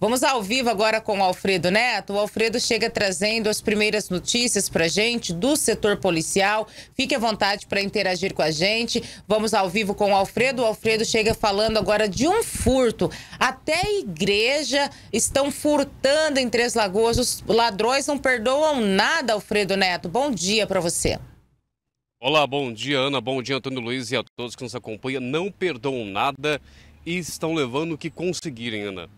Vamos ao vivo agora com o Alfredo Neto. O Alfredo chega trazendo as primeiras notícias para gente do setor policial. Fique à vontade para interagir com a gente. Vamos ao vivo com o Alfredo. O Alfredo chega falando agora de um furto. Até igreja estão furtando em Três Lagoas. Os ladrões não perdoam nada, Alfredo Neto. Bom dia para você. Olá, bom dia, Ana. Bom dia, Antônio Luiz e a todos que nos acompanham. Não perdoam nada e estão levando o que conseguirem, Ana.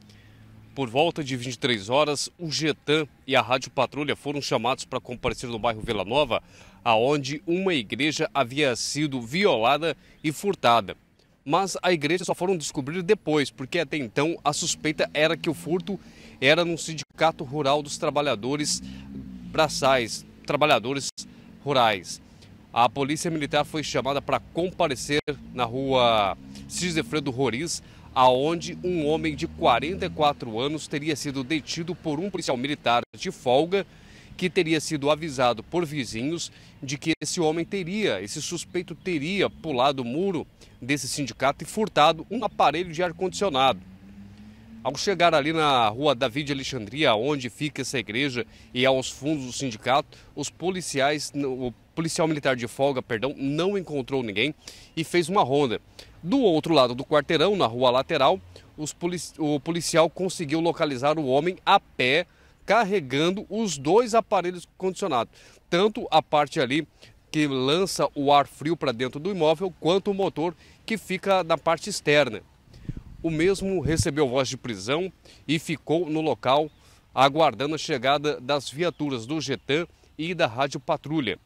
Por volta de 23 horas, o Getan e a Rádio Patrulha foram chamados para comparecer no bairro Vila Nova, aonde uma igreja havia sido violada e furtada. Mas a igreja só foram descobrir depois, porque até então a suspeita era que o furto era no sindicato rural dos trabalhadores braçais, trabalhadores rurais. A polícia militar foi chamada para comparecer na rua Cisefredo Roriz, aonde um homem de 44 anos teria sido detido por um policial militar de folga que teria sido avisado por vizinhos de que esse homem teria, esse suspeito teria pulado o muro desse sindicato e furtado um aparelho de ar-condicionado. Ao chegar ali na rua Davi de Alexandria, onde fica essa igreja e aos fundos do sindicato, os policiais, o policial militar de folga, perdão, não encontrou ninguém e fez uma ronda. Do outro lado do quarteirão, na rua lateral, polici o policial conseguiu localizar o homem a pé, carregando os dois aparelhos condicionados, tanto a parte ali que lança o ar frio para dentro do imóvel, quanto o motor que fica na parte externa. O mesmo recebeu voz de prisão e ficou no local aguardando a chegada das viaturas do Getan e da Rádio Patrulha.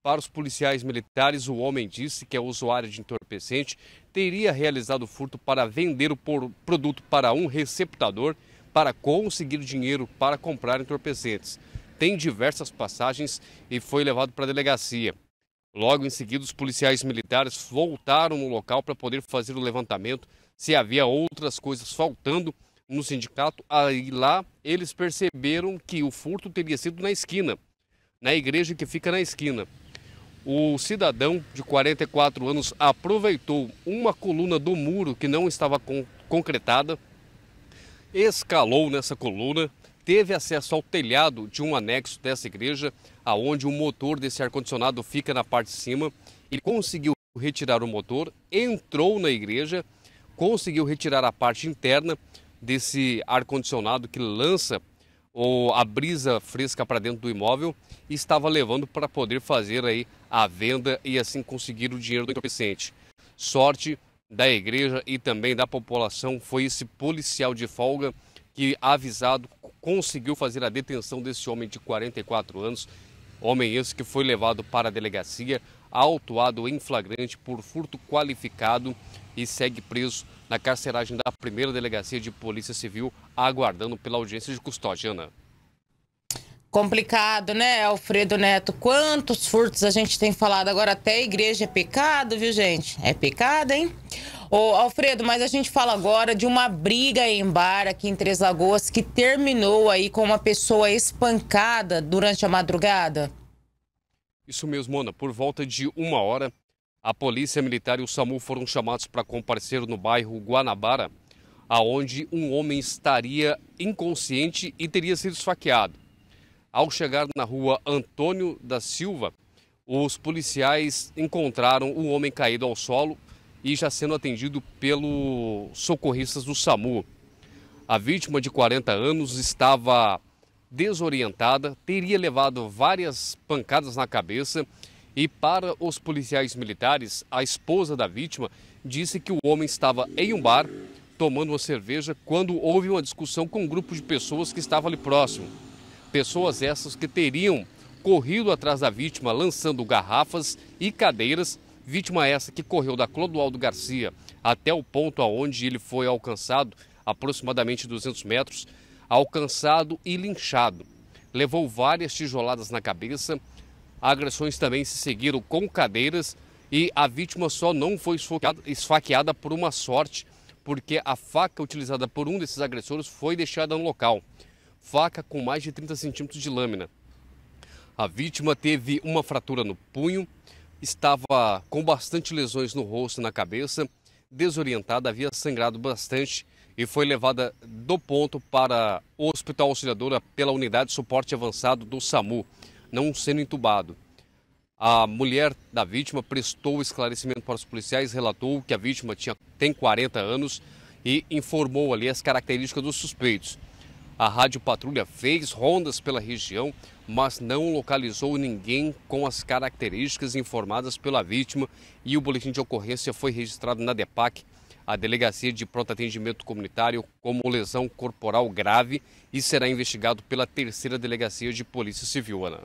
Para os policiais militares, o homem disse que é usuário de entorpecente teria realizado o furto para vender o produto para um receptador para conseguir dinheiro para comprar entorpecentes. Tem diversas passagens e foi levado para a delegacia. Logo em seguida, os policiais militares voltaram no local para poder fazer o levantamento se havia outras coisas faltando no sindicato. Aí lá eles perceberam que o furto teria sido na esquina, na igreja que fica na esquina. O cidadão de 44 anos aproveitou uma coluna do muro que não estava con concretada, escalou nessa coluna, teve acesso ao telhado de um anexo dessa igreja, aonde o motor desse ar-condicionado fica na parte de cima. e conseguiu retirar o motor, entrou na igreja conseguiu retirar a parte interna desse ar-condicionado que lança ou a brisa fresca para dentro do imóvel e estava levando para poder fazer aí a venda e assim conseguir o dinheiro do entorpecente. Sorte da igreja e também da população foi esse policial de folga que avisado conseguiu fazer a detenção desse homem de 44 anos, homem esse que foi levado para a delegacia autuado em flagrante por furto qualificado e segue preso na carceragem da primeira delegacia de Polícia Civil, aguardando pela audiência de custódia. Ana. Complicado, né, Alfredo Neto? Quantos furtos a gente tem falado agora? Até a igreja é pecado, viu, gente? É pecado, hein? Ô, Alfredo, mas a gente fala agora de uma briga em bar aqui em Três Lagoas que terminou aí com uma pessoa espancada durante a madrugada. Isso mesmo, Ana. Por volta de uma hora, a polícia militar e o SAMU foram chamados para comparecer no bairro Guanabara, aonde um homem estaria inconsciente e teria sido esfaqueado. Ao chegar na rua Antônio da Silva, os policiais encontraram o homem caído ao solo e já sendo atendido pelos socorristas do SAMU. A vítima de 40 anos estava desorientada, teria levado várias pancadas na cabeça e, para os policiais militares, a esposa da vítima disse que o homem estava em um bar tomando uma cerveja quando houve uma discussão com um grupo de pessoas que estava ali próximo. Pessoas essas que teriam corrido atrás da vítima lançando garrafas e cadeiras. Vítima essa que correu da Clodoaldo Garcia até o ponto aonde ele foi alcançado, aproximadamente 200 metros, alcançado e linchado. Levou várias tijoladas na cabeça, agressões também se seguiram com cadeiras e a vítima só não foi esfaqueada por uma sorte, porque a faca utilizada por um desses agressores foi deixada no local. Faca com mais de 30 centímetros de lâmina. A vítima teve uma fratura no punho, estava com bastante lesões no rosto e na cabeça, desorientada, havia sangrado bastante e foi levada do ponto para o Hospital Auxiliadora pela Unidade de Suporte Avançado do SAMU, não sendo entubado. A mulher da vítima prestou esclarecimento para os policiais, relatou que a vítima tinha, tem 40 anos e informou ali as características dos suspeitos. A Rádio Patrulha fez rondas pela região, mas não localizou ninguém com as características informadas pela vítima e o boletim de ocorrência foi registrado na DEPAC à Delegacia de Pronto Atendimento Comunitário como lesão corporal grave e será investigado pela Terceira Delegacia de Polícia Civil, Ana.